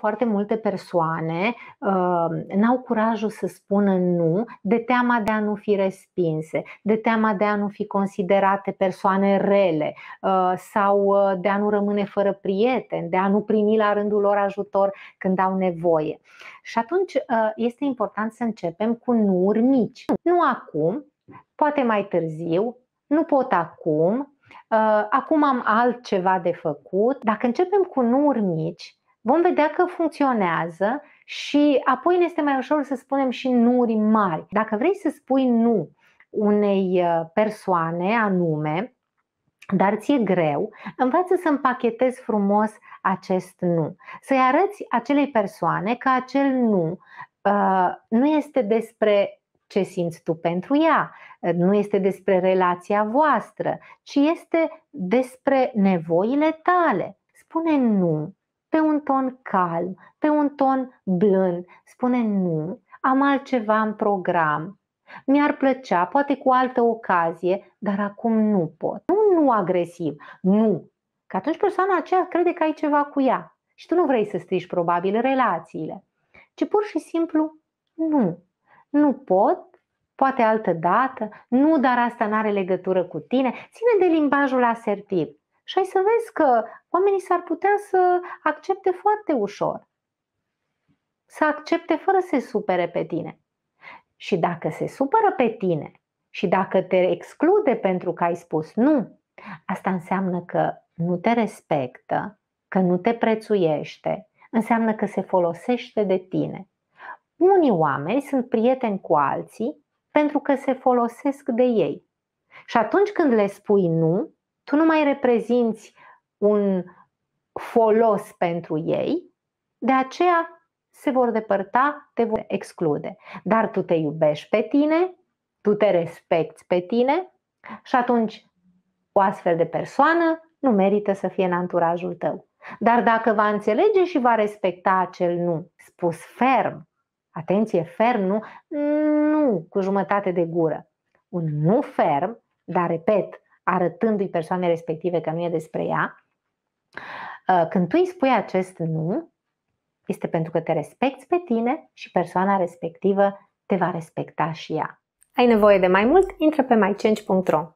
foarte multe persoane uh, n-au curajul să spună nu de teama de a nu fi respinse, de teama de a nu fi considerate persoane rele uh, sau uh, de a nu rămâne fără prieteni, de a nu primi la rândul lor ajutor când au nevoie. Și atunci uh, este important să începem cu nu mici. Nu acum, poate mai târziu, nu pot acum, uh, acum am altceva de făcut. Dacă începem cu nu mici, vom vedea că funcționează și apoi ne este mai ușor să spunem și nuri mari. Dacă vrei să spui nu unei uh, persoane anume, dar ți-e greu, învață să împachetezi frumos acest nu. Să-i arăți acelei persoane că acel nu uh, nu este despre ce simți tu pentru ea, uh, nu este despre relația voastră, ci este despre nevoile tale. Spune nu pe un ton calm, pe un ton blând. Spune nu, am altceva în program. Mi-ar plăcea, poate cu altă ocazie, dar acum nu pot. Nu, nu agresiv, nu. Că atunci persoana aceea crede că ai ceva cu ea și tu nu vrei să strici probabil relațiile, ci pur și simplu nu. Nu pot, poate altă dată, nu, dar asta nu are legătură cu tine. Ține de limbajul asertiv și ai să vezi că oamenii s-ar putea să accepte foarte ușor. Să accepte fără să se supere pe tine. Și dacă se supără pe tine și dacă te exclude pentru că ai spus nu, asta înseamnă că nu te respectă, că nu te prețuiește, înseamnă că se folosește de tine. Unii oameni sunt prieteni cu alții pentru că se folosesc de ei. Și atunci când le spui nu, tu nu mai reprezinți un folos pentru ei, de aceea se vor depărta, te vor exclude. Dar tu te iubești pe tine, tu te respecti pe tine și atunci o astfel de persoană nu merită să fie în anturajul tău. Dar dacă va înțelege și va respecta acel nu, spus ferm, atenție, ferm, nu, nu cu jumătate de gură, un nu ferm, dar repet, arătându-i persoane respective că nu e despre ea, uh, când tu îi spui acest nu, este pentru că te respecti pe tine și persoana respectivă te va respecta și ea. Ai nevoie de mai mult? Intră pe mychange.ro